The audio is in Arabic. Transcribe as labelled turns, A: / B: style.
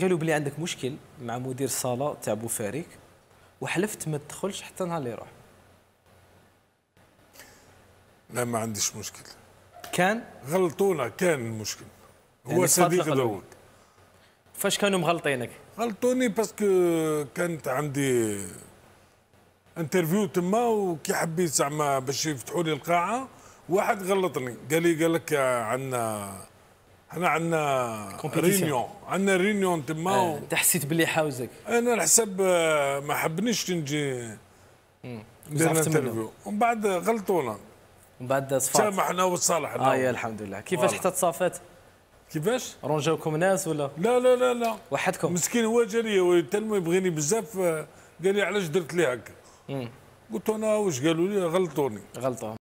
A: قالوا بلي عندك مشكل مع مدير الصاله تاع بوفاريك وحلفت ما تدخلش حتى
B: نهار اللي يروح لا ما عنديش مشكل كان غلطونا كان المشكل
C: هو يعني صديق داوود
B: فاش كانوا مغلطينك غلطوني باسكو كانت عندي انترفيو تما وكي حبيت زعما باش يفتحوا لي القاعه واحد غلطني قال لي قال لك عندنا احنا عندنا رينيون عندنا رينيون
C: تما آه. انت حسيت باللي حاوزك
B: انا الحساب آه، ما حبنيش نجي ندير انترفيو ومن بعد غلطونا ومن بعد صفات سامحنا وتصالحنا
A: اه يا الحمد لله كيفاش حتى تصافات
B: كيفاش رونجاوكم ناس ولا لا لا لا لا وحدكم مسكين هو جاري تلمو يبغيني بزاف آه، قال لي علاش درت لي هكا قلت له انا واش قالوا لي غلطوني غلطوني